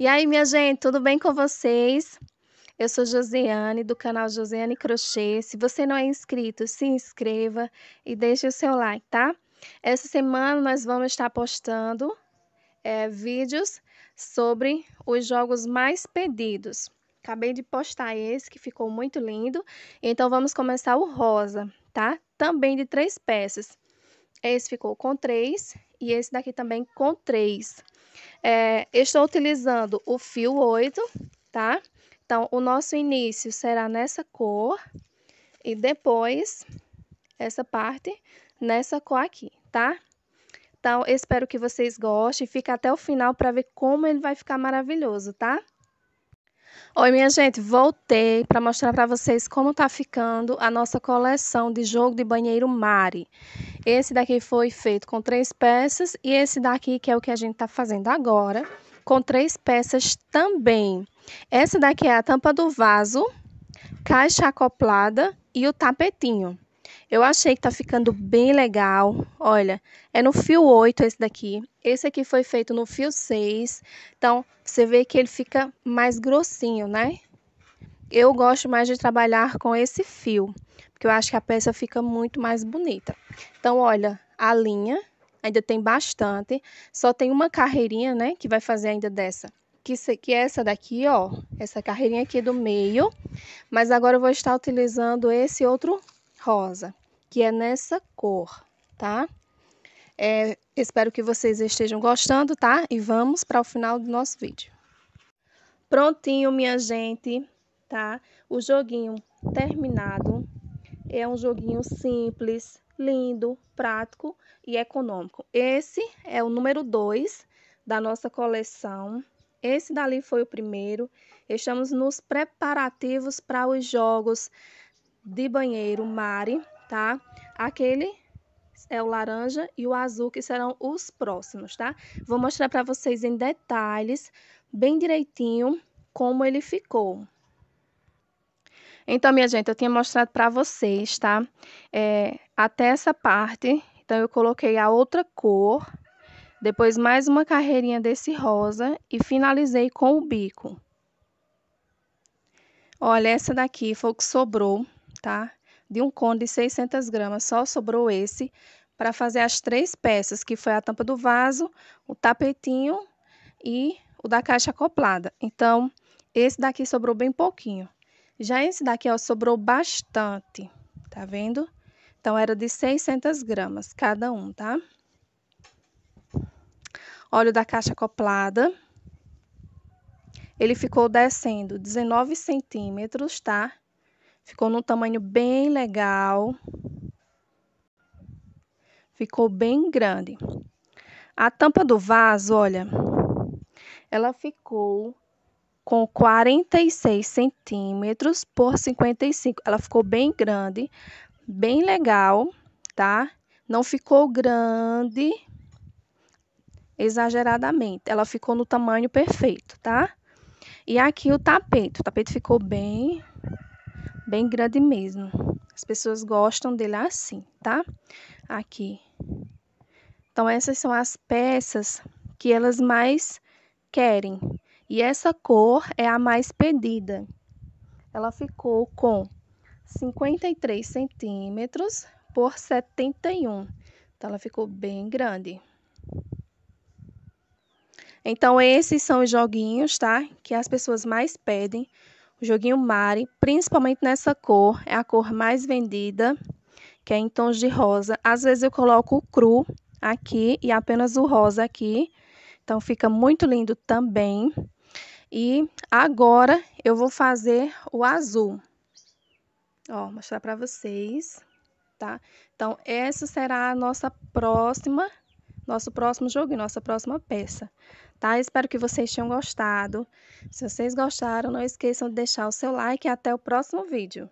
E aí, minha gente, tudo bem com vocês? Eu sou Josiane, do canal Josiane Crochê. Se você não é inscrito, se inscreva e deixe o seu like, tá? Essa semana nós vamos estar postando é, vídeos sobre os jogos mais pedidos. Acabei de postar esse, que ficou muito lindo. Então, vamos começar o rosa, tá? Também de três peças. Esse ficou com três e esse daqui também com três. É, estou utilizando o fio 8, tá? Então, o nosso início será nessa cor e depois essa parte nessa cor aqui, tá? Então, espero que vocês gostem. Fica até o final para ver como ele vai ficar maravilhoso, tá? Oi, minha gente, voltei para mostrar para vocês como tá ficando a nossa coleção de jogo de banheiro Mari. Esse daqui foi feito com três peças e esse daqui, que é o que a gente tá fazendo agora, com três peças também. Essa daqui é a tampa do vaso, caixa acoplada e o tapetinho. Eu achei que tá ficando bem legal. Olha, é no fio 8 esse daqui. Esse aqui foi feito no fio 6. Então, você vê que ele fica mais grossinho, né? Eu gosto mais de trabalhar com esse fio, porque eu acho que a peça fica muito mais bonita. Então, olha, a linha ainda tem bastante, só tem uma carreirinha, né, que vai fazer ainda dessa. Que, que é essa daqui, ó, essa carreirinha aqui do meio, mas agora eu vou estar utilizando esse outro rosa, que é nessa cor, tá? É, espero que vocês estejam gostando, tá? E vamos para o final do nosso vídeo. Prontinho, minha gente tá? O joguinho terminado é um joguinho simples, lindo, prático e econômico. Esse é o número 2 da nossa coleção. Esse dali foi o primeiro. Estamos nos preparativos para os jogos de banheiro Mari, tá? Aquele é o laranja e o azul que serão os próximos, tá? Vou mostrar para vocês em detalhes, bem direitinho, como ele ficou. Então, minha gente, eu tinha mostrado para vocês, tá? É, até essa parte. Então, eu coloquei a outra cor. Depois, mais uma carreirinha desse rosa. E finalizei com o bico. Olha, essa daqui foi o que sobrou, tá? De um cone de 600 gramas, só sobrou esse para fazer as três peças, que foi a tampa do vaso, o tapetinho e o da caixa acoplada. Então, esse daqui sobrou bem pouquinho. Já esse daqui, ó, sobrou bastante, tá vendo? Então, era de 600 gramas cada um, tá? Óleo da caixa acoplada. Ele ficou descendo 19 centímetros, tá? Ficou num tamanho bem legal. Ficou bem grande. A tampa do vaso, olha, ela ficou com 46 centímetros por 55. Ela ficou bem grande, bem legal, tá? Não ficou grande exageradamente. Ela ficou no tamanho perfeito, tá? E aqui o tapete. O tapete ficou bem, bem grande mesmo. As pessoas gostam dele assim, tá? Aqui. Então, essas são as peças que elas mais querem. E essa cor é a mais pedida. Ela ficou com 53 centímetros por 71. Então, ela ficou bem grande. Então, esses são os joguinhos, tá? Que as pessoas mais pedem. O joguinho Mari, principalmente nessa cor, é a cor mais vendida, que é em tons de rosa. Às vezes eu coloco o cru aqui e apenas o rosa aqui. Então, fica muito lindo também. E agora eu vou fazer o azul. Ó, mostrar para vocês, tá? Então, essa será a nossa próxima, nosso próximo jogo, nossa próxima peça, tá? Espero que vocês tenham gostado. Se vocês gostaram, não esqueçam de deixar o seu like e até o próximo vídeo.